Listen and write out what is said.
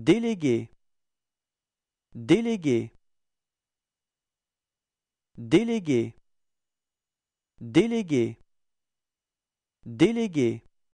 Délégué délégué délégué délégué délégué